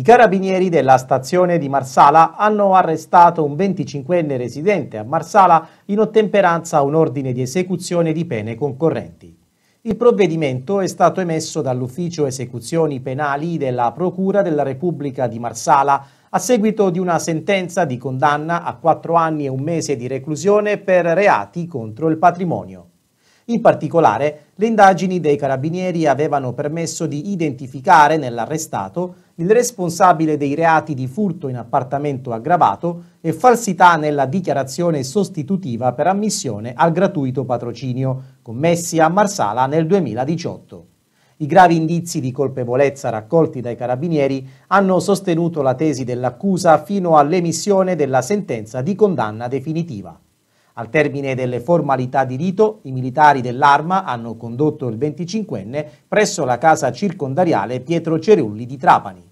I carabinieri della stazione di Marsala hanno arrestato un 25enne residente a Marsala in ottemperanza a un ordine di esecuzione di pene concorrenti. Il provvedimento è stato emesso dall'Ufficio Esecuzioni Penali della Procura della Repubblica di Marsala a seguito di una sentenza di condanna a 4 anni e un mese di reclusione per reati contro il patrimonio. In particolare, le indagini dei carabinieri avevano permesso di identificare nell'arrestato il responsabile dei reati di furto in appartamento aggravato e falsità nella dichiarazione sostitutiva per ammissione al gratuito patrocinio commessi a Marsala nel 2018. I gravi indizi di colpevolezza raccolti dai carabinieri hanno sostenuto la tesi dell'accusa fino all'emissione della sentenza di condanna definitiva. Al termine delle formalità di rito, i militari dell'Arma hanno condotto il 25enne presso la casa circondariale Pietro Cerulli di Trapani.